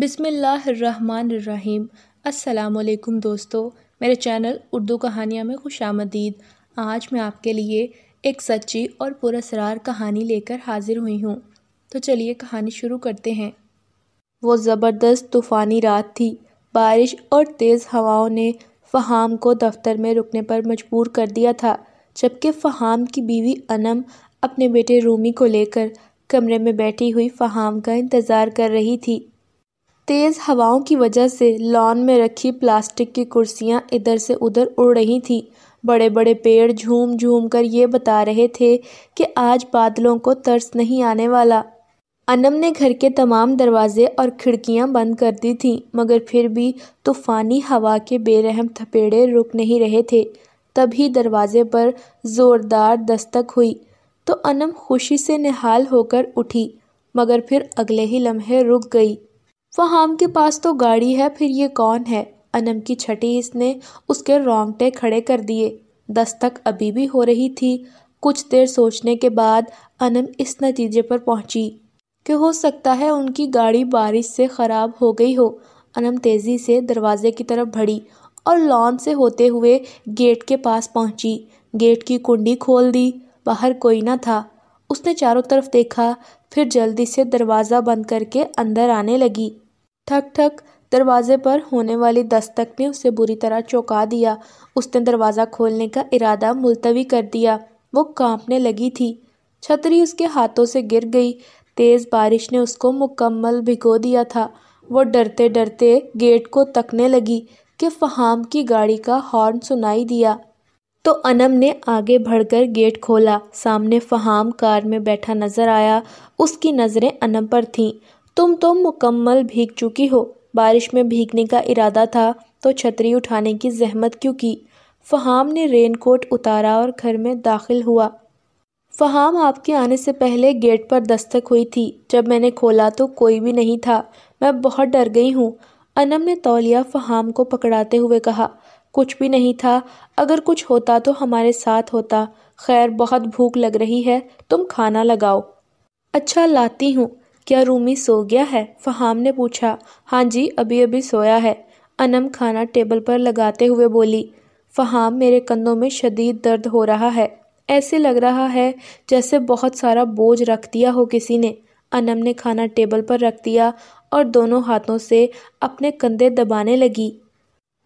बिसमीम् अल्लाम दोस्तों मेरे चैनल उर्दू कहानियाँ में खुश आमदीद आज मैं आपके लिए एक सच्ची और पुरसरार कहानी लेकर हाजिर हुई हूँ तो चलिए कहानी शुरू करते हैं वो ज़बरदस्त तूफ़ानी रात थी बारिश और तेज़ हवाओं ने फ़हाम को दफ्तर में रुकने पर मजबूर कर दिया था जबकि फ़हाम की बीवी अनम अपने बेटे रूमी को लेकर कमरे में बैठी हुई फ़हाम का इंतज़ार कर रही थी तेज हवाओं की वजह से लॉन में रखी प्लास्टिक की कुर्सियां इधर से उधर उड़ रही थीं बड़े बड़े पेड़ झूम झूम कर ये बता रहे थे कि आज बादलों को तरस नहीं आने वाला अनम ने घर के तमाम दरवाजे और खिड़कियां बंद कर दी थीं मगर फिर भी तूफानी हवा के बेरहम थपेड़े रुक नहीं रहे थे तभी दरवाजे पर ज़ोरदार दस्तक हुई तो अनम खुशी से निहाल होकर उठी मगर फिर अगले ही लम्हे रुक गई वहाम के पास तो गाड़ी है फिर ये कौन है अनम की छठी इसने उसके रोंगटे खड़े कर दिए दस्तक अभी भी हो रही थी कुछ देर सोचने के बाद अनम इस नतीजे पर पहुंची कि हो सकता है उनकी गाड़ी बारिश से ख़राब हो गई हो अनम तेज़ी से दरवाजे की तरफ भड़ी और लॉन से होते हुए गेट के पास पहुंची गेट की कुंडी खोल दी बाहर कोई ना था उसने चारों तरफ देखा फिर जल्दी से दरवाज़ा बंद करके अंदर आने लगी ठक ठक दरवाजे पर होने वाली दस्तक ने उसे बुरी तरह चौंका दिया उसने दरवाज़ा खोलने का इरादा मुलतवी कर दिया वो कांपने लगी थी छतरी उसके हाथों से गिर गई तेज़ बारिश ने उसको मुकम्मल भिगो दिया था वो डरते डरते गेट को तकने लगी कि फहाम की गाड़ी का हॉर्न सुनाई दिया तो अनम ने आगे बढ़कर गेट खोला सामने फहाम कार में बैठा नज़र आया उसकी नज़रें अनम पर थीं तुम तो मुकम्मल भीग चुकी हो बारिश में भीगने का इरादा था तो छतरी उठाने की जहमत क्यों की फ़हाम ने रेनकोट उतारा और घर में दाखिल हुआ फ़हाम आपके आने से पहले गेट पर दस्तक हुई थी जब मैंने खोला तो कोई भी नहीं था मैं बहुत डर गई हूँ अनम ने तौलिया फ़हाम को पकड़ाते हुए कहा कुछ भी नहीं था अगर कुछ होता तो हमारे साथ होता खैर बहुत भूख लग रही है तुम खाना लगाओ अच्छा लाती हूँ क्या रूमी सो गया है फ़हाम ने पूछा हाँ जी अभी अभी सोया है अनम खाना टेबल पर लगाते हुए बोली फ़हाम मेरे कंधों में शदीद दर्द हो रहा है ऐसे लग रहा है जैसे बहुत सारा बोझ रख दिया हो किसी ने अनम ने खाना टेबल पर रख दिया और दोनों हाथों से अपने कंधे दबाने लगी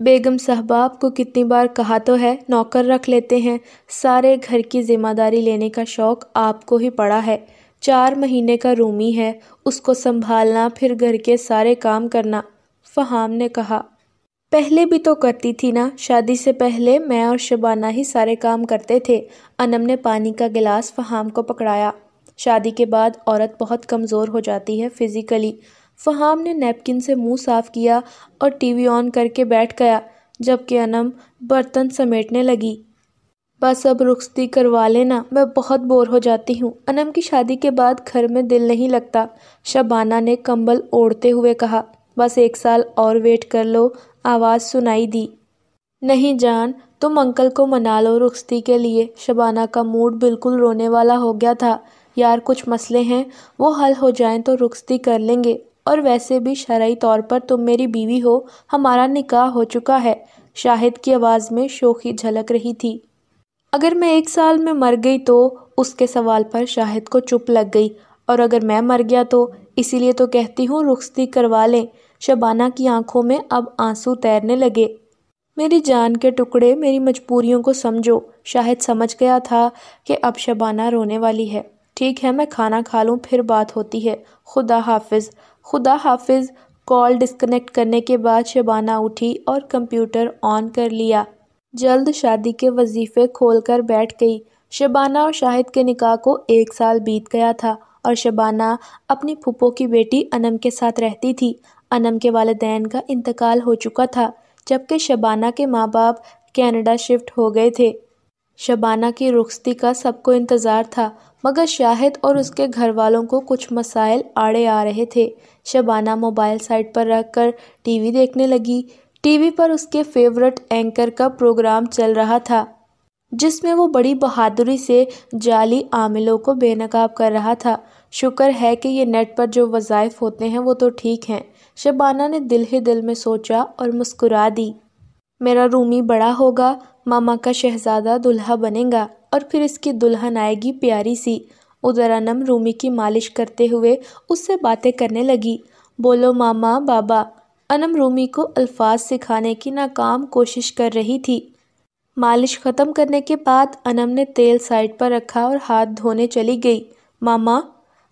बेगम साहबा को कितनी बार कहा तो है नौकर रख लेते हैं सारे घर की जिम्मेदारी लेने का शौक़ आपको ही पड़ा है चार महीने का रूमी है उसको संभालना फिर घर के सारे काम करना फ़हाम ने कहा पहले भी तो करती थी ना शादी से पहले मैं और शबाना ही सारे काम करते थे अनम ने पानी का गिलास फ़हाम को पकड़ाया शादी के बाद औरत बहुत कमज़ोर हो जाती है फिज़िकली फ़हाम ने नैपकिन से मुंह साफ़ किया और टीवी ऑन करके बैठ गया जबकि अनम बर्तन समेटने लगी बस अब रुखसती करवा लेना मैं बहुत बोर हो जाती हूँ अनम की शादी के बाद घर में दिल नहीं लगता शबाना ने कंबल ओढ़ते हुए कहा बस एक साल और वेट कर लो आवाज़ सुनाई दी नहीं जान तुम अंकल को मना लो रुखसती के लिए शबाना का मूड बिल्कुल रोने वाला हो गया था यार कुछ मसले हैं वो हल हो जाएं तो रुखसती कर लेंगे और वैसे भी शराई तौर पर तुम मेरी बीवी हो हमारा निकाह हो चुका है शाहिद की आवाज़ में शोखी झलक रही थी अगर मैं एक साल में मर गई तो उसके सवाल पर शाहिद को चुप लग गई और अगर मैं मर गया तो इसीलिए तो कहती हूँ रुखसती करवा लें शबाना की आंखों में अब आंसू तैरने लगे मेरी जान के टुकड़े मेरी मजबूरियों को समझो शाहिद समझ गया था कि अब शबाना रोने वाली है ठीक है मैं खाना खा लूँ फिर बात होती है खुदा हाफिज खुदा हाफिज कॉल डिस्कनेक्ट करने के बाद शबाना उठी और कंप्यूटर ऑन कर लिया जल्द शादी के वजीफे खोल कर बैठ गई शबाना और शाहिद के निकाह को एक साल बीत गया था और शबाना अपनी फूपो की बेटी अनम के साथ रहती थी अनम के वालदेन का इंतकाल हो चुका था जबकि शबाना के माँ बाप कैनेडा शिफ्ट हो गए थे शबाना की रुखसती का सबको इंतज़ार था मगर शाहिद और उसके घर वालों को कुछ मसाइल आड़े आ रहे थे शबाना मोबाइल साइट पर रख कर टी देखने लगी टीवी पर उसके फेवरेट एंकर का प्रोग्राम चल रहा था जिसमें वो बड़ी बहादुरी से जाली आमिलों को बेनकाब कर रहा था शुक्र है कि ये नेट पर जो वज़ाइफ होते हैं वो तो ठीक हैं शबाना ने दिल ही दिल में सोचा और मुस्कुरा दी मेरा रूमी बड़ा होगा मामा का शहजादा दुल्हा बनेगा और फिर इसकी दुल्हन आएगी प्यारी सी उधर अनम रूमी की मालिश करते हुए उससे बातें करने लगी बोलो मामा बाबा अनम रूमी को अल्फाज सिखाने की नाकाम कोशिश कर रही थी मालिश ख़त्म करने के बाद अनम ने तेल साइड पर रखा और हाथ धोने चली गई मामा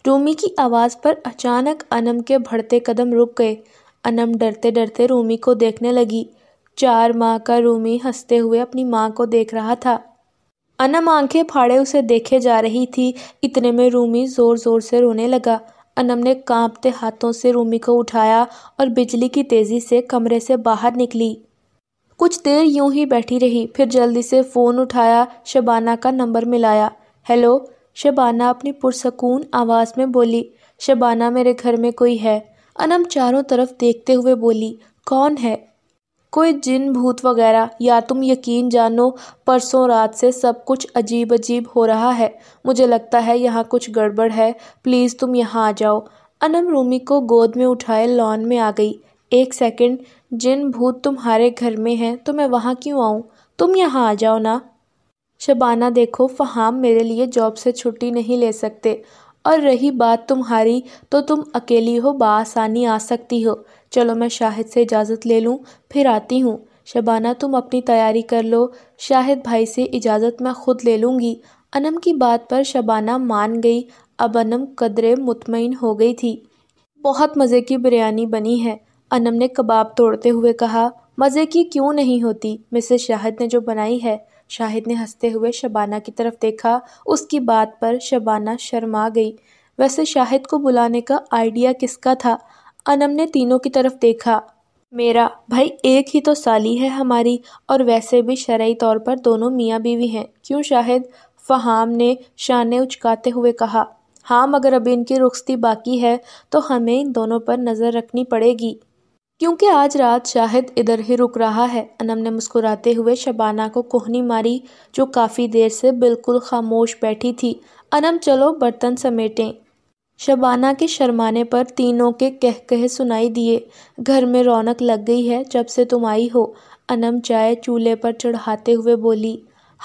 रूमी की आवाज़ पर अचानक अनम के बढ़ते कदम रुक गए अनम डरते डरते रूमी को देखने लगी चार माह का रूमी हंसते हुए अपनी माँ को देख रहा था अनम आंखें फाड़े उसे देखे जा रही थी इतने में रूमी ज़ोर ज़ोर से रोने लगा अनम ने कांपते हाथों से रूमी को उठाया और बिजली की तेज़ी से कमरे से बाहर निकली कुछ देर यूं ही बैठी रही फिर जल्दी से फ़ोन उठाया शबाना का नंबर मिलाया हेलो शबाना अपनी पुरसकून आवाज़ में बोली शबाना मेरे घर में कोई है अनम चारों तरफ देखते हुए बोली कौन है कोई जिन भूत वगैरह या तुम यकीन जानो परसों रात से सब कुछ अजीब अजीब हो रहा है मुझे लगता है यहाँ कुछ गड़बड़ है प्लीज़ तुम यहाँ आ जाओ अनम रूमी को गोद में उठाए लॉन में आ गई एक सेकंड जिन भूत तुम्हारे घर में हैं तो मैं वहाँ क्यों आऊँ तुम यहाँ आ जाओ ना शबाना देखो फ़हाम मेरे लिए जॉब से छुट्टी नहीं ले सकते और रही बात तुम्हारी तो तुम अकेली हो बासानी आ सकती हो चलो मैं शाहिद से इजाज़त ले लूँ फिर आती हूँ शबाना तुम अपनी तैयारी कर लो शाहिद भाई से इजाज़त मैं ख़ुद ले लूँगी अनम की बात पर शबाना मान गई अब अनम कदरे मुतमिन हो गई थी बहुत मज़े की बिरयानी बनी है अनम ने कबाब तोड़ते हुए कहा मज़े की क्यों नहीं होती मिसेस शाहिद ने जो बनाई है शाहिद ने हंसते हुए शबाना की तरफ देखा उसकी बात पर शबाना शर्मा गई वैसे शाहिद को बुलाने का आइडिया किसका था अनम ने तीनों की तरफ देखा मेरा भाई एक ही तो साली है हमारी और वैसे भी शरयी तौर पर दोनों मियाँ बीवी हैं क्यों शाहिद फ़हाम ने शान उचकाते हुए कहा हाँ मगर अभी इनकी रुखसती बाकी है तो हमें इन दोनों पर नज़र रखनी पड़ेगी क्योंकि आज रात शाहिद इधर ही रुक रहा है अनम ने मुस्कुराते हुए शबाना को कोहनी मारी जो काफ़ी देर से बिल्कुल खामोश बैठी थी अनम चलो बर्तन समेटें शबाना के शर्माने पर तीनों के कह कह सुनाई दिए घर में रौनक लग गई है जब से तुम आई हो अनम चाय चूल्हे पर चढ़ाते हुए बोली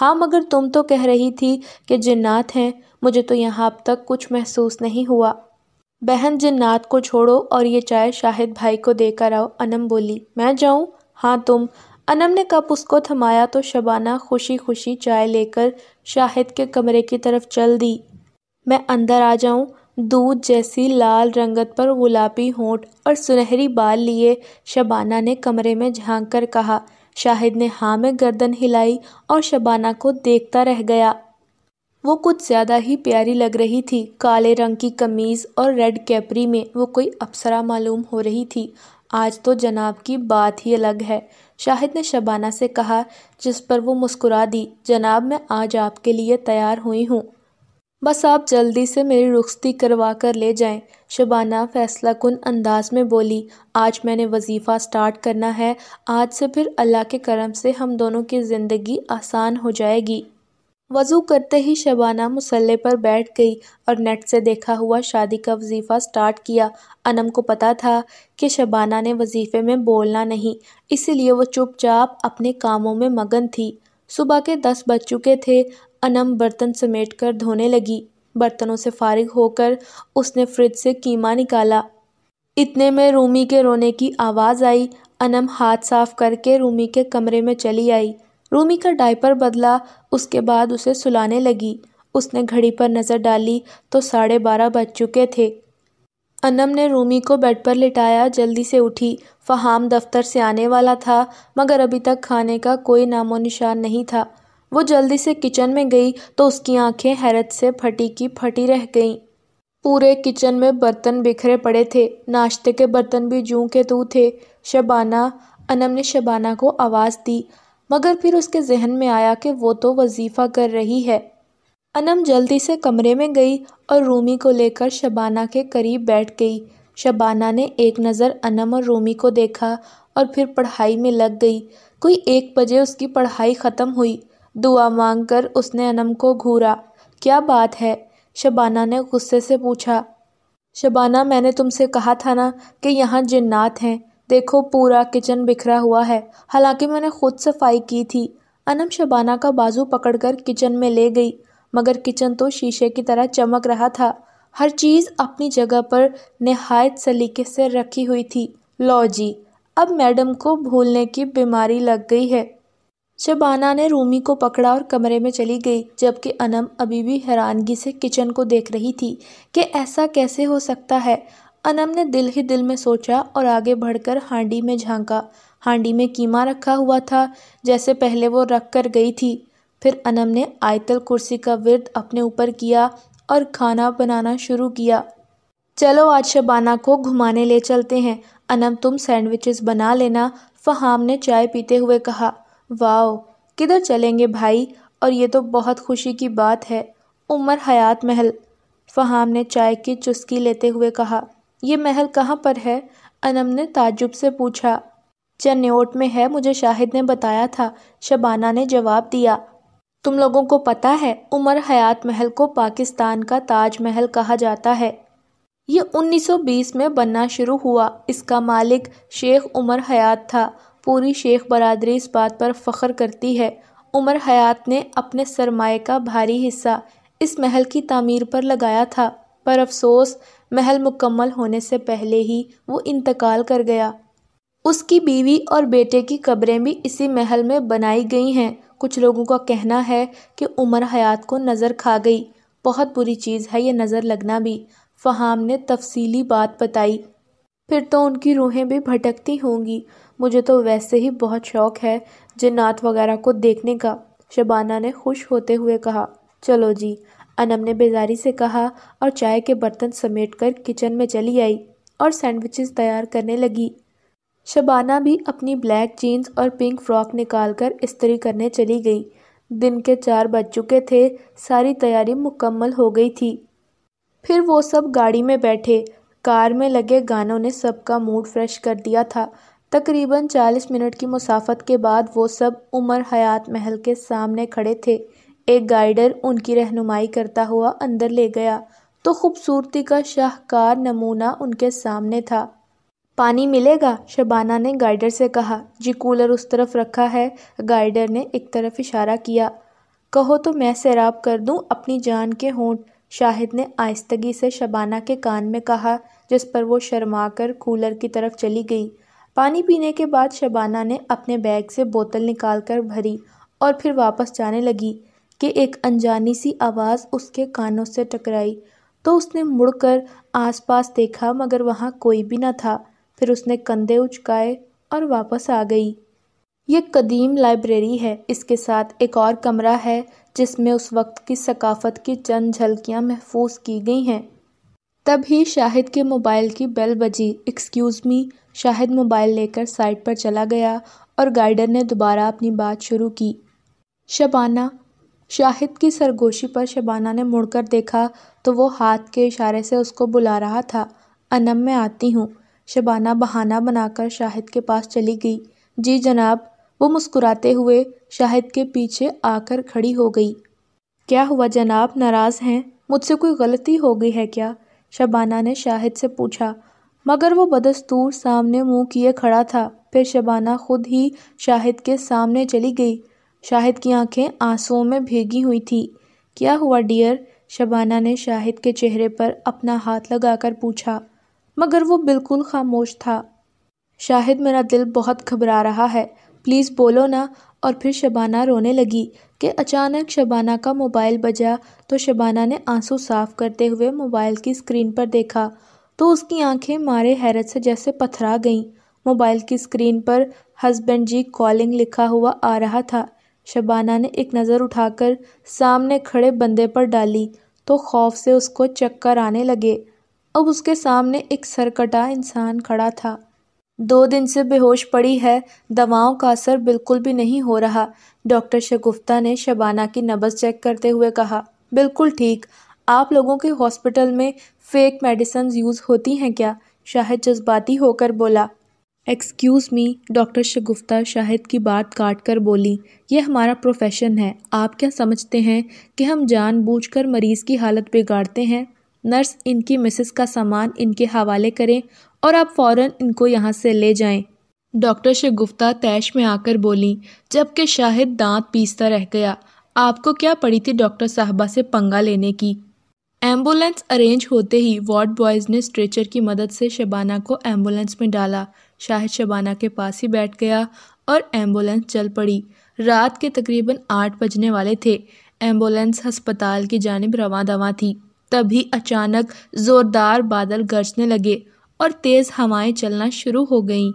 हाँ मगर तुम तो कह रही थी कि जिन्नात हैं मुझे तो यहाँ अब तक कुछ महसूस नहीं हुआ बहन जिन्नात को छोड़ो और ये चाय शाहिद भाई को देकर आओ अनम बोली मैं जाऊँ हाँ तुम अनम ने कब उसको थमाया तो शबाना खुशी खुशी चाय लेकर शाहिद के कमरे की तरफ चल दी मैं अंदर आ जाऊँ दूध जैसी लाल रंगत पर गुलाबी होंठ और सुनहरी बाल लिए शबाना ने कमरे में झांक कर कहा शाहिद ने हाँ में गर्दन हिलाई और शबाना को देखता रह गया वो कुछ ज़्यादा ही प्यारी लग रही थी काले रंग की कमीज़ और रेड कैपरी में वो कोई अप्सरा मालूम हो रही थी आज तो जनाब की बात ही अलग है शाहिद ने शबाना से कहा जिस पर वो मुस्कुरा दी जनाब मैं आज आपके लिए तैयार हुई हूँ बस आप जल्दी से मेरी रुख्सती करवा कर ले जाएं शबाना फ़ैसला कन अंदाज में बोली आज मैंने वजीफ़ा स्टार्ट करना है आज से फिर अल्लाह के करम से हम दोनों की ज़िंदगी आसान हो जाएगी वज़ू करते ही शबाना मुसल्ले पर बैठ गई और नेट से देखा हुआ शादी का वजीफ़ा स्टार्ट किया अनम को पता था कि शबाना ने वजीफ़े में बोलना नहीं इसीलिए वो चुपचाप अपने कामों में मगन थी सुबह के दस बज चुके थे अनम बर्तन समेट कर धोने लगी बर्तनों से फारिग होकर उसने फ्रिज से कीमा निकाला इतने में रूमी के रोने की आवाज़ आई अनम हाथ साफ करके रूमी के कमरे में चली आई रूमी का डायपर बदला उसके बाद उसे सुलाने लगी उसने घड़ी पर नज़र डाली तो साढ़े बारह बज चुके थे अनम ने रूमी को बेड पर लिटाया जल्दी से उठी फहाम दफ्तर से आने वाला था मगर अभी तक खाने का कोई नामो निशान नहीं था वो जल्दी से किचन में गई तो उसकी आंखें हैरत से फटी की फटी रह गईं पूरे किचन में बर्तन बिखरे पड़े थे नाश्ते के बर्तन भी जू के तू थे शबाना अनम ने शबाना को आवाज़ दी मगर फिर उसके जहन में आया कि वो तो वजीफ़ा कर रही है अनम जल्दी से कमरे में गई और रूमी को लेकर शबाना के करीब बैठ गई शबाना ने एक नज़र अनम और रूमी को देखा और फिर पढ़ाई में लग गई कोई एक बजे उसकी पढ़ाई ख़त्म हुई दुआ मांगकर उसने अनम को घूरा क्या बात है शबाना ने गुस्से से पूछा शबाना मैंने तुमसे कहा था ना कि यहाँ जिन्नात हैं देखो पूरा किचन बिखरा हुआ है हालांकि मैंने खुद सफाई की थी अनम शबाना का बाजू पकड़कर किचन में ले गई मगर किचन तो शीशे की तरह चमक रहा था हर चीज़ अपनी जगह पर नहायत सलीके से रखी हुई थी लॉजी जी अब मैडम को भूलने की बीमारी लग गई है शबाना ने रूमी को पकड़ा और कमरे में चली गई जबकि अनम अभी भी हैरानगी से किचन को देख रही थी कि ऐसा कैसे हो सकता है अनम ने दिल ही दिल में सोचा और आगे बढ़कर हांडी में झांका हांडी में कीमा रखा हुआ था जैसे पहले वो रख कर गई थी फिर अनम ने आयतल कुर्सी का विरद अपने ऊपर किया और खाना बनाना शुरू किया चलो आज शबाना को घुमाने ले चलते हैं अनम तुम सैंडविचेस बना लेना फ़हाम ने चाय पीते हुए कहा वाओ किधर चलेंगे भाई और ये तो बहुत खुशी की बात है उमर हयात महल फ़हाम ने चाय की चुस्की लेते हुए कहा यह महल कहाँ पर है अनम ने ताजुब से पूछा चन्योट में है मुझे शाहिद ने बताया था शबाना ने जवाब दिया तुम लोगों को पता है उमर हयात महल को पाकिस्तान का ताज महल कहा जाता है ये 1920 में बनना शुरू हुआ इसका मालिक शेख उमर हयात था पूरी शेख बरदरी इस बात पर फ़ख्र करती है उमर हयात ने अपने सरमाए का भारी हिस्सा इस महल की तामीर पर लगाया था पर अफसोस महल मुकम्मल होने से पहले ही वो इंतकाल कर गया उसकी बीवी और बेटे की कब्रें भी इसी महल में बनाई गई हैं कुछ लोगों का कहना है कि उमर हयात को नज़र खा गई बहुत बुरी चीज़ है ये नज़र लगना भी फ़हाम ने तफसीली बात बताई फिर तो उनकी रूहें भी भटकती होंगी मुझे तो वैसे ही बहुत शौक है जिन्नात वगैरह को देखने का शबाना ने खुश होते हुए कहा चलो जी अनम ने बेजारी से कहा और चाय के बर्तन समेट कर किचन में चली आई और सैंडविचेस तैयार करने लगी शबाना भी अपनी ब्लैक जीन्स और पिंक फ्रॉक निकाल कर इस्त्री करने चली गई दिन के चार बज चुके थे सारी तैयारी मुकम्मल हो गई थी फिर वो सब गाड़ी में बैठे कार में लगे गानों ने सबका मूड फ्रेश कर दिया था तकरीबन चालीस मिनट की मुसाफत के बाद वो सब उमर हयात महल के सामने खड़े थे एक गाइडर उनकी रहनुमाई करता हुआ अंदर ले गया तो खूबसूरती का शाहकार नमूना उनके सामने था पानी मिलेगा शबाना ने गाइडर से कहा जी कूलर उस तरफ रखा है गाइडर ने एक तरफ इशारा किया कहो तो मैं सैराब कर दूं अपनी जान के होंठ शाहिद ने आहिस्तगी से शबाना के कान में कहा जिस पर वो शर्मा कर कूलर की तरफ चली गई पानी पीने के बाद शबाना ने अपने बैग से बोतल निकाल कर भरी और फिर वापस जाने लगी कि एक अनजानी सी आवाज़ उसके कानों से टकराई तो उसने मुड़कर आसपास देखा मगर वहाँ कोई भी ना था फिर उसने कंधे उचकाए और वापस आ गई ये कदीम लाइब्रेरी है इसके साथ एक और कमरा है जिसमें उस वक्त की सकाफत की चंद झलकियाँ महफूज की गई हैं तभी शाहिद के मोबाइल की बेल बजी एक्सक्यूज़ मी शाहिद मोबाइल लेकर साइट पर चला गया और गाइडर ने दोबारा अपनी बात शुरू की शबाना शाहिद की सरगोशी पर शबाना ने मुड़कर देखा तो वो हाथ के इशारे से उसको बुला रहा था अनम मैं आती हूँ शबाना बहाना बनाकर शाहिद के पास चली गई जी जनाब वो मुस्कुराते हुए शाहिद के पीछे आकर खड़ी हो गई क्या हुआ जनाब नाराज़ हैं मुझसे कोई गलती हो गई है क्या शबाना ने शाहिद से पूछा मगर वो बदस्तूर सामने मुंह किए खड़ा था फिर शबाना खुद ही शाहिद के सामने चली गई शाहिद की आंखें आंसुओं में भीगी हुई थी क्या हुआ डियर शबाना ने शाहिद के चेहरे पर अपना हाथ लगाकर पूछा मगर वो बिल्कुल खामोश था शाहिद मेरा दिल बहुत घबरा रहा है प्लीज़ बोलो ना और फिर शबाना रोने लगी कि अचानक शबाना का मोबाइल बजा तो शबाना ने आंसू साफ करते हुए मोबाइल की स्क्रीन पर देखा तो उसकी आंखें मारे हैरत से जैसे पथरा गईं मोबाइल की स्क्रीन पर हस्बैंड जी कॉलिंग लिखा हुआ आ रहा था शबाना ने एक नज़र उठाकर सामने खड़े बंदे पर डाली तो खौफ से उसको चक्कर आने लगे अब उसके सामने एक सरकटा इंसान खड़ा था दो दिन से बेहोश पड़ी है दवाओं का असर बिल्कुल भी नहीं हो रहा डॉक्टर शगुफ्ता ने शबाना की नब्ज़ चेक करते हुए कहा बिल्कुल ठीक आप लोगों के हॉस्पिटल में फेक मेडिसन यूज़ होती हैं क्या शाहिद जज्बाती होकर बोला excuse me doctor Shagufta Shahid की बात काट कर बोली यह हमारा प्रोफेशन है आप क्या समझते हैं कि हम जानबूझकर मरीज़ की हालत बिगाड़ते हैं नर्स इनकी मिसेस का सामान इनके हवाले करें और आप फ़ौर इनको यहाँ से ले जाएं। डॉक्टर शगुफ्ता तैश में आकर बोली जबकि शाहिद दांत पीसता रह गया आपको क्या पड़ी थी डॉक्टर साहबा से पंगा लेने की एम्बुलेंस अरेंज होते ही वार्ड बॉयज़ ने स्ट्रेचर की मदद से शबाना को एम्बुलेंस में डाला शाहिद शबाना के पास ही बैठ गया और एम्बुलेंस चल पड़ी रात के तकरीबन आठ बजने वाले थे एम्बुलेंस हस्पताल की जानब रवा दवा थी तभी अचानक ज़ोरदार बादल गरजने लगे और तेज़ हवाएं चलना शुरू हो गईं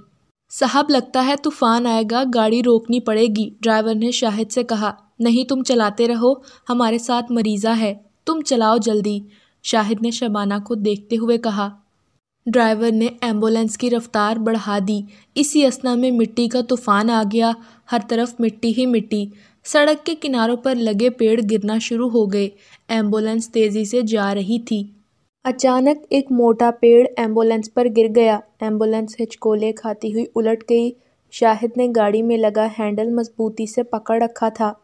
साहब लगता है तूफ़ान आएगा गाड़ी रोकनी पड़ेगी ड्राइवर ने शाहिद से कहा नहीं तुम चलाते रहो हमारे साथ मरीज़ा है तुम चलाओ जल्दी शाहिद ने शबाना को देखते हुए कहा ड्राइवर ने एम्बुलेंस की रफ्तार बढ़ा दी इसी असना में मिट्टी का तूफान आ गया हर तरफ मिट्टी ही मिट्टी सड़क के किनारों पर लगे पेड़ गिरना शुरू हो गए एम्बुलेंस तेज़ी से जा रही थी अचानक एक मोटा पेड़ एम्बुलेंस पर गिर गया एम्बुलेंस हिचकोले खाती हुई उलट गई शाहिद ने गाड़ी में लगा हैंडल मजबूती से पकड़ रखा था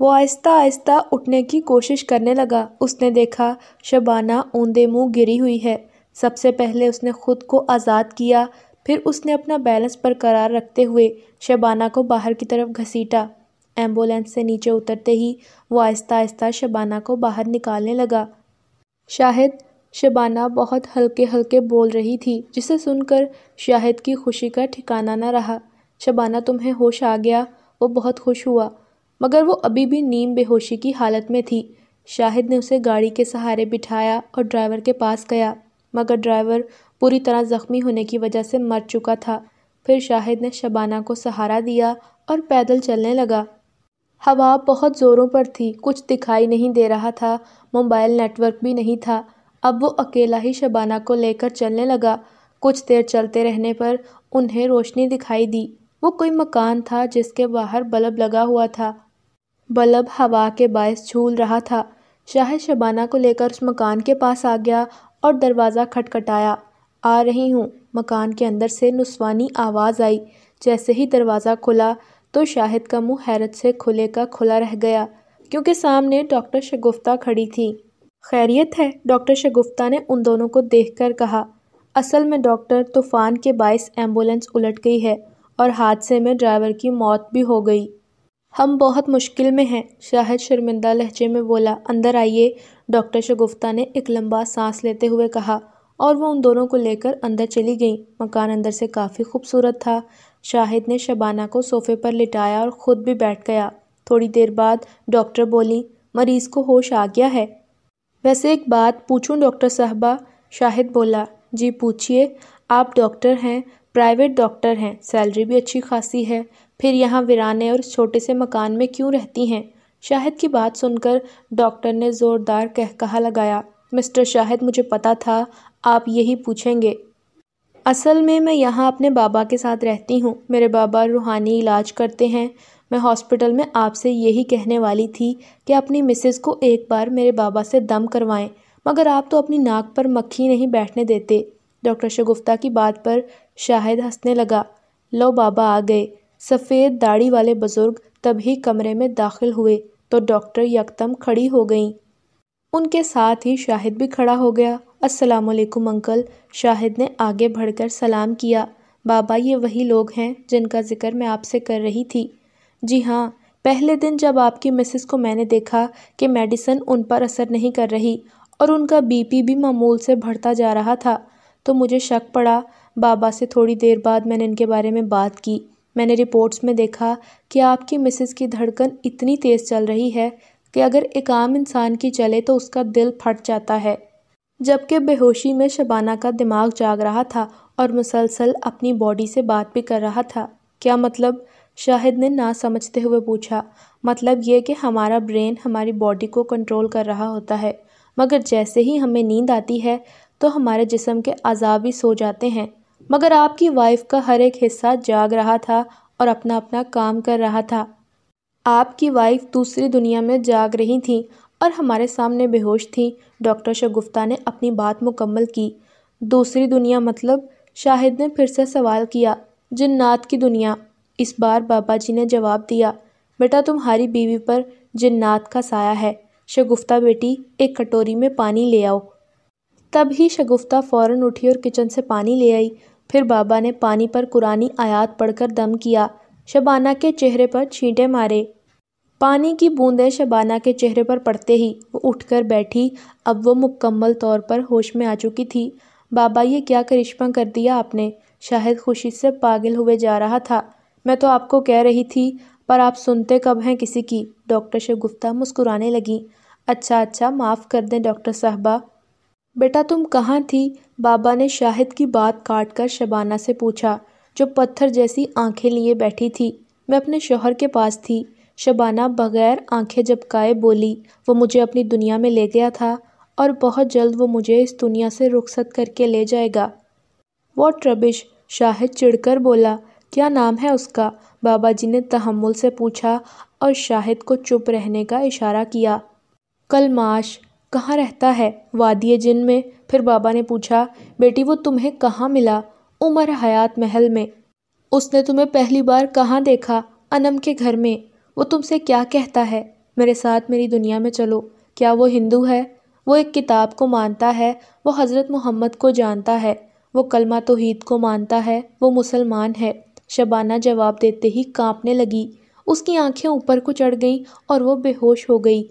वो आहिस्ता आहिस्ता उठने की कोशिश करने लगा उसने देखा शबाना ऊंधे मुंह गिरी हुई है सबसे पहले उसने खुद को आज़ाद किया फिर उसने अपना बैलेंस बरकरार रखते हुए शबाना को बाहर की तरफ घसीटा एम्बुलेंस से नीचे उतरते ही वो आहिस्ता आहिस्ता शबाना को बाहर निकालने लगा शाहिद शबाना बहुत हल्के हल्के बोल रही थी जिसे सुनकर शाहिद की खुशी का ठिकाना न रहा शबाना तुम्हें होश आ गया वो बहुत खुश हुआ मगर वो अभी भी नीम बेहोशी की हालत में थी शाहिद ने उसे गाड़ी के सहारे बिठाया और ड्राइवर के पास गया मगर ड्राइवर पूरी तरह ज़ख्मी होने की वजह से मर चुका था फिर शाहिद ने शबाना को सहारा दिया और पैदल चलने लगा हवा बहुत ज़ोरों पर थी कुछ दिखाई नहीं दे रहा था मोबाइल नेटवर्क भी नहीं था अब वो अकेला ही शबाना को लेकर चलने लगा कुछ देर चलते रहने पर उन्हें रोशनी दिखाई दी वो कोई मकान था जिसके बाहर बल्ब लगा हुआ था बल्ब हवा के बायस झूल रहा था शाहिद शबाना को लेकर उस मकान के पास आ गया और दरवाज़ा खटखटाया आ रही हूँ मकान के अंदर से नुस्वानी आवाज़ आई जैसे ही दरवाज़ा खुला तो शाहिद का मुंह हैरत से खुले का खुला रह गया क्योंकि सामने डॉक्टर शगुफ्ता खड़ी थी खैरियत है डॉक्टर शगुफ्ता ने उन दोनों को देखकर कहा असल में डॉक्टर तूफ़ान के बायस एम्बुलेंस उलट गई है और हादसे में ड्राइवर की मौत भी हो गई हम बहुत मुश्किल में हैं शाहिद शर्मिंदा लहजे में बोला अंदर आइए डॉक्टर शगुफ्ता ने एक लंबा सांस लेते हुए कहा और वो उन दोनों को लेकर अंदर चली गई मकान अंदर से काफ़ी खूबसूरत था शाहिद ने शबाना को सोफे पर लिटाया और ख़ुद भी बैठ गया थोड़ी देर बाद डॉक्टर बोली मरीज़ को होश आ गया है वैसे एक बात पूछूं डॉक्टर साहबा शाहिद बोला जी पूछिए आप डॉक्टर हैं प्राइवेट डॉक्टर हैं सैलरी भी अच्छी खासी है फिर यहाँ वीराने और छोटे से मकान में क्यों रहती हैं शाहिद की बात सुनकर डॉक्टर ने ज़ोरदार कह कहा लगाया मिस्टर शाहिद मुझे पता था आप यही पूछेंगे असल में मैं यहाँ अपने बाबा के साथ रहती हूँ मेरे बाबा रूहानी इलाज करते हैं मैं हॉस्पिटल में आपसे यही कहने वाली थी कि अपनी मिसेस को एक बार मेरे बाबा से दम करवाएं मगर आप तो अपनी नाक पर मक्खी नहीं बैठने देते डॉक्टर शगुफ्ता की बात पर शाहिद हंसने लगा लो बाबा आ गए सफ़ेद दाढ़ी वाले बुज़ुर्ग तभी कमरे में दाखिल हुए तो डॉक्टर यकदम खड़ी हो गई उनके साथ ही शाहिद भी खड़ा हो गया अस्सलाम वालेकुम अंकल शाहिद ने आगे बढ़कर सलाम किया बाबा ये वही लोग हैं जिनका जिक्र मैं आपसे कर रही थी जी हाँ पहले दिन जब आपकी मिसेस को मैंने देखा कि मेडिसन उन पर असर नहीं कर रही और उनका बीपी भी मामूल से बढ़ता जा रहा था तो मुझे शक पड़ा बाबा से थोड़ी देर बाद मैंने इनके बारे में बात की मैंने रिपोर्ट्स में देखा कि आपकी मिसेस की धड़कन इतनी तेज़ चल रही है कि अगर एक आम इंसान की चले तो उसका दिल फट जाता है जबकि बेहोशी में शबाना का दिमाग जाग रहा था और मुसलसल अपनी बॉडी से बात भी कर रहा था क्या मतलब शाहिद ने ना समझते हुए पूछा मतलब ये कि हमारा ब्रेन हमारी बॉडी को कंट्रोल कर रहा होता है मगर जैसे ही हमें नींद आती है तो हमारे जिसम के अज़ा भी सो जाते हैं मगर आपकी वाइफ का हर एक हिस्सा जाग रहा था और अपना अपना काम कर रहा था आपकी वाइफ दूसरी दुनिया में जाग रही थी और हमारे सामने बेहोश थी डॉक्टर शगुफ्ता ने अपनी बात मुकम्मल की दूसरी दुनिया मतलब शाहिद ने फिर से सवाल किया जिन्नात की दुनिया इस बार बाबा जी ने जवाब दिया बेटा तुम्हारी बीवी पर जिन्नात का साया है शगुफ्ता बेटी एक कटोरी में पानी ले आओ तब ही शगुफ्ता फ़ौरन उठी और किचन से पानी ले आई फिर बाबा ने पानी पर कुरानी आयात पढ़कर दम किया शबाना के चेहरे पर छींटे मारे पानी की बूंदें शबाना के चेहरे पर पड़ते ही वो उठकर बैठी अब वो मुकम्मल तौर पर होश में आ चुकी थी बाबा ये क्या करिश्मा कर दिया आपने शायद खुशी से पागल हुए जा रहा था मैं तो आपको कह रही थी पर आप सुनते कब हैं किसी की डॉक्टर गुप्ता मुस्कुराने लगी अच्छा अच्छा माफ़ कर दें डॉक्टर साहबा बेटा तुम कहाँ थी बाबा ने शाहिद की बात काट कर शबाना से पूछा जो पत्थर जैसी आंखें लिए बैठी थी मैं अपने शोहर के पास थी शबाना बगैर आंखें जबकाए बोली वो मुझे अपनी दुनिया में ले गया था और बहुत जल्द वो मुझे इस दुनिया से रुखसत करके ले जाएगा वॉट रबिश शाहिद चिड़कर बोला क्या नाम है उसका बाबा जी ने तहमुल से पूछा और शाहिद को चुप रहने का इशारा किया कल माश कहाँ रहता है वादिय जिन में फिर बाबा ने पूछा बेटी वो तुम्हें कहाँ मिला उमर हयात महल में उसने तुम्हें पहली बार कहाँ देखा अनम के घर में वो तुमसे क्या कहता है मेरे साथ मेरी दुनिया में चलो क्या वो हिंदू है वो एक किताब को मानता है वो हज़रत मोहम्मद को जानता है वो कलमा तोहीद को मानता है वो मुसलमान है शबाना जवाब देते ही कांपने लगी उसकी आंखें ऊपर को चढ़ गईं और वो बेहोश हो गई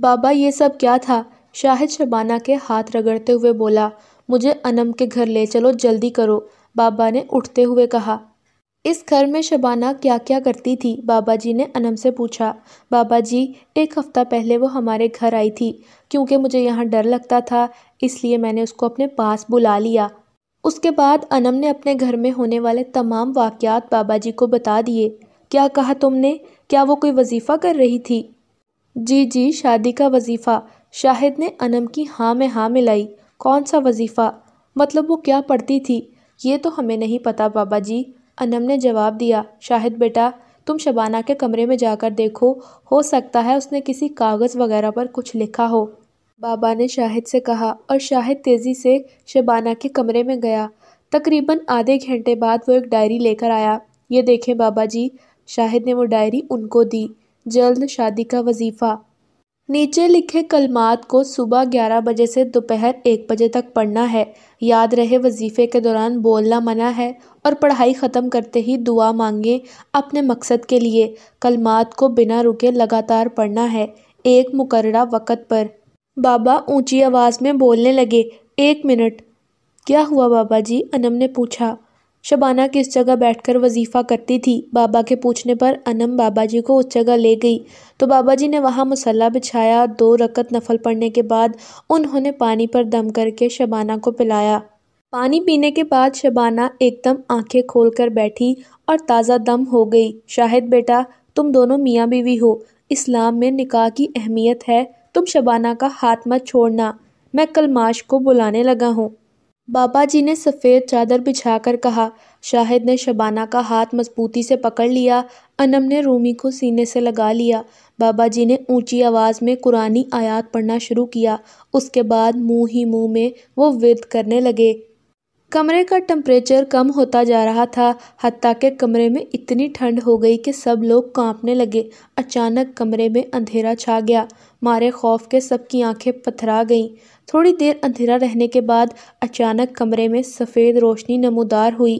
बाबा ये सब क्या था शाहिद शबाना के हाथ रगड़ते हुए बोला मुझे अनम के घर ले चलो जल्दी करो बाबा ने उठते हुए कहा इस घर में शबाना क्या क्या करती थी बाबा जी ने अनम से पूछा बाबा जी एक हफ़्ता पहले वो हमारे घर आई थी क्योंकि मुझे यहाँ डर लगता था इसलिए मैंने उसको अपने पास बुला लिया उसके बाद अनम ने अपने घर में होने वाले तमाम वाक़ बाबा जी को बता दिए क्या कहा तुमने क्या वो कोई वजीफ़ा कर रही थी जी जी शादी का वजीफ़ा शाहिद ने अनम की हाँ में हाँ मिलाई कौन सा वजीफ़ा मतलब वो क्या पढ़ती थी ये तो हमें नहीं पता बाबा जी अनम ने जवाब दिया शाहिद बेटा तुम शबाना के कमरे में जाकर देखो हो सकता है उसने किसी कागज़ वगैरह पर कुछ लिखा हो बाबा ने शाहिद से कहा और शाहिद तेज़ी से शबाना के कमरे में गया तकरीबन आधे घंटे बाद वो एक डायरी लेकर आया ये देखें बाबा जी शाहिद ने वो डायरी उनको दी जल्द शादी का वजीफ़ा नीचे लिखे कलमात को सुबह 11 बजे से दोपहर एक बजे तक पढ़ना है याद रहे वजीफ़े के दौरान बोलना मना है और पढ़ाई ख़त्म करते ही दुआ मांगे अपने मकसद के लिए कलमात को बिना रुके लगातार पढ़ना है एक मुकर्रा वक़्त पर बाबा ऊंची आवाज़ में बोलने लगे एक मिनट क्या हुआ बाबा जी अनम ने पूछा शबाना किस जगह बैठकर वजीफ़ा करती थी बाबा के पूछने पर अनम बाबा जी को उस जगह ले गई तो बाबा जी ने वहाँ मसल्ला बिछाया दो रकत नफल पढ़ने के बाद उन्होंने पानी पर दम करके शबाना को पिलाया पानी पीने के बाद शबाना एकदम आंखें खोलकर बैठी और ताज़ा दम हो गई शाहिद बेटा तुम दोनों मियाँ बीवी हो इस्लाम में निकाह की अहमियत है तुम शबाना का हाथ मत छोड़ना मैं कल माश को बुलाने लगा हूँ बाबा जी ने सफ़ेद चादर बिछाकर कहा शाहिद ने शबाना का हाथ मजबूती से पकड़ लिया अनम ने रूमी को सीने से लगा लिया बाबा जी ने ऊंची आवाज़ में कुरानी आयात पढ़ना शुरू किया उसके बाद मुंह ही मुंह में वो विद करने लगे कमरे का टम्परेचर कम होता जा रहा था हती के कमरे में इतनी ठंड हो गई कि सब लोग कांपने लगे अचानक कमरे में अंधेरा छा गया मारे खौफ के सबकी आंखें पथरा गईं थोड़ी देर अंधेरा रहने के बाद अचानक कमरे में सफ़ेद रोशनी नमोदार हुई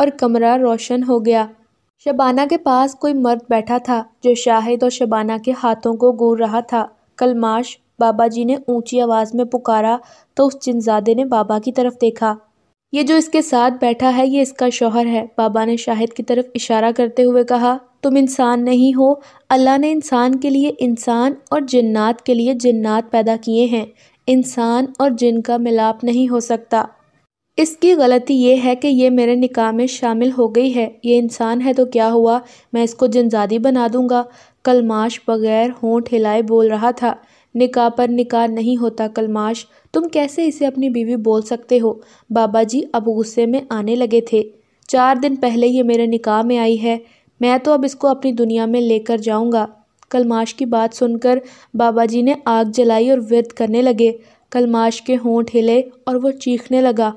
और कमरा रोशन हो गया शबाना के पास कोई मर्द बैठा था जो शाहिद और शबाना के हाथों को घूर रहा था कलमाश बाबा जी ने ऊंची आवाज़ में पुकारा तो उस जिनजादे ने बाबा की तरफ देखा ये जो इसके साथ बैठा है ये इसका शौहर है बाबा ने शाहिद की तरफ इशारा करते हुए कहा तुम इंसान नहीं हो अल्लाह ने इंसान के लिए इंसान और जन्नात के लिए जन्नात पैदा किए हैं इंसान और जिन का मिलाप नहीं हो सकता इसकी गलती ये है कि ये मेरे निकाह में शामिल हो गई है ये इंसान है तो क्या हुआ मैं इसको जिनजादी बना दूंगा कलमाश बगैर होंठ हिलाए बोल रहा था निकाह पर निकाह नहीं होता कलमाश तुम कैसे इसे अपनी बीवी बोल सकते हो बाबा जी अब गुस्से में आने लगे थे चार दिन पहले ये मेरे निकाह में आई है मैं तो अब इसको अपनी दुनिया में लेकर जाऊंगा कलमाश की बात सुनकर बाबा जी ने आग जलाई और व्यर्थ करने लगे कलमाश के होंठ हिले और वो चीखने लगा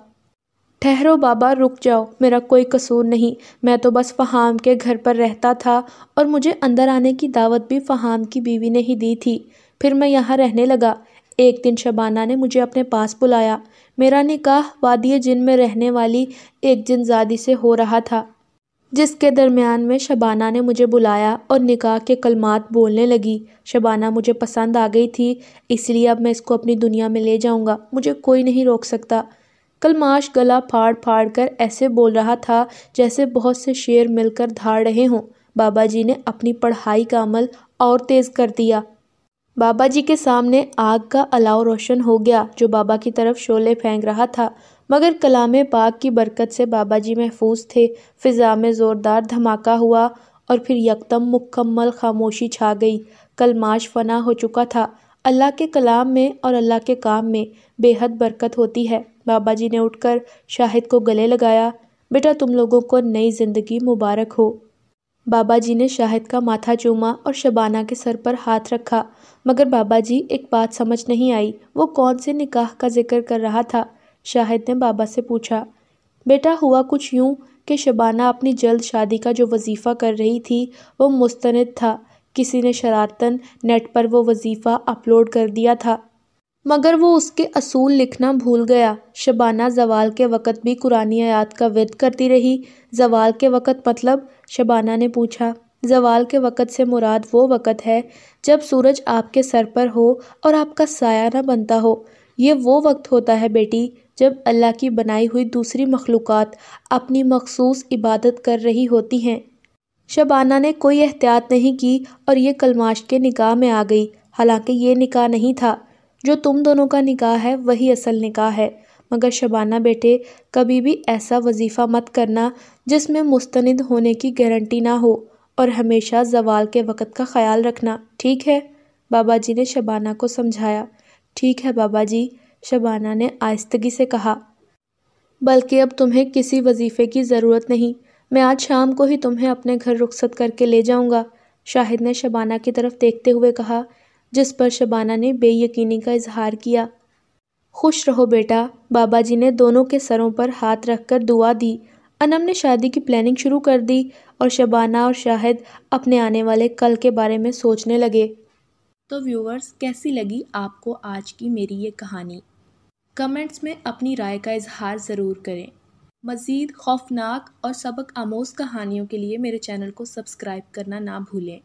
ठहरो बाबा रुक जाओ मेरा कोई कसूर नहीं मैं तो बस फ़हाम के घर पर रहता था और मुझे अंदर आने की दावत भी फ़हाम की बीवी ने ही दी थी फिर मैं यहाँ रहने लगा एक दिन शबाना ने मुझे अपने पास बुलाया मेरा निकाह वादिय जिन में रहने वाली एक जिनजादी से हो रहा था जिसके दरमियान में शबाना ने मुझे बुलाया और निकाह के कलमात बोलने लगी शबाना मुझे पसंद आ गई थी इसलिए अब मैं इसको अपनी दुनिया में ले जाऊंगा मुझे कोई नहीं रोक सकता कलमाश गला फाड़ फाड़ कर ऐसे बोल रहा था जैसे बहुत से शेर मिलकर धार रहे हों बाबा जी ने अपनी पढ़ाई का अमल और तेज़ कर दिया बाबा जी के सामने आग का अलाव रोशन हो गया जो बाबा की तरफ शोले फेंक रहा था मगर कलाम पाक की बरकत से बाबा जी महफूज थे फ़िज़ा में ज़ोरदार धमाका हुआ और फिर यकदम मुकम्मल खामोशी छा गई कलमाश फना हो चुका था अल्लाह के कलाम में और अल्लाह के काम में बेहद बरकत होती है बाबा जी ने उठकर शाहिद को गले लगाया बेटा तुम लोगों को नई ज़िंदगी मुबारक हो बाबा जी ने शाहिद का माथा चूमा और शबाना के सर पर हाथ रखा मगर बाबा जी एक बात समझ नहीं आई वो कौन से निकाह का जिक्र कर रहा था शाहिद ने बाबा से पूछा बेटा हुआ कुछ यूं कि शबाना अपनी जल्द शादी का जो वजीफ़ा कर रही थी वो मुस्तनद था किसी ने शरारतन नेट पर वो वजीफ़ा अपलोड कर दिया था मगर वो उसके असूल लिखना भूल गया शबाना जवाल के वक़्त भी कुरानी आयात का विद करती रही जवाल के वक़्त मतलब शबाना ने पूछा जवाल के वक़्त से मुराद वो वक़्त है जब सूरज आपके सर पर हो और आपका साया ना बनता हो ये वो वक्त होता है बेटी जब अल्लाह की बनाई हुई दूसरी मखलूक़ात अपनी मखसूस इबादत कर रही होती हैं शबाना ने कोई एहतियात नहीं की और ये कलमाश के निकाह में आ गई हालांकि ये निकाह नहीं था जो तुम दोनों का निकाह है वही असल निकाह है मगर शबाना बेटे कभी भी ऐसा वजीफ़ा मत करना जिसमें मुस्तंद होने की गारंटी ना हो और हमेशा जवाल के वक़्त का ख्याल रखना ठीक है बाबा जी ने शबाना को समझाया ठीक है बाबा जी शबाना ने आयस्तगी से कहा बल्कि अब तुम्हें किसी वजीफ़े की ज़रूरत नहीं मैं आज शाम को ही तुम्हें अपने घर रुखसत करके ले जाऊंगा शाहिद ने शबाना की तरफ देखते हुए कहा जिस पर शबाना ने बेयकीनी का इजहार किया खुश रहो बेटा बाबा जी ने दोनों के सरों पर हाथ रखकर दुआ दी अनम ने शादी की प्लानिंग शुरू कर दी और शबाना और शाहिद अपने आने वाले कल के बारे में सोचने लगे तो व्यूअर्स कैसी लगी आपको आज की मेरी ये कहानी कमेंट्स में अपनी राय का इजहार ज़रूर करें मज़ीद खौफनाक और सबक आमोज़ कहानियों के लिए मेरे चैनल को सब्सक्राइब करना ना भूलें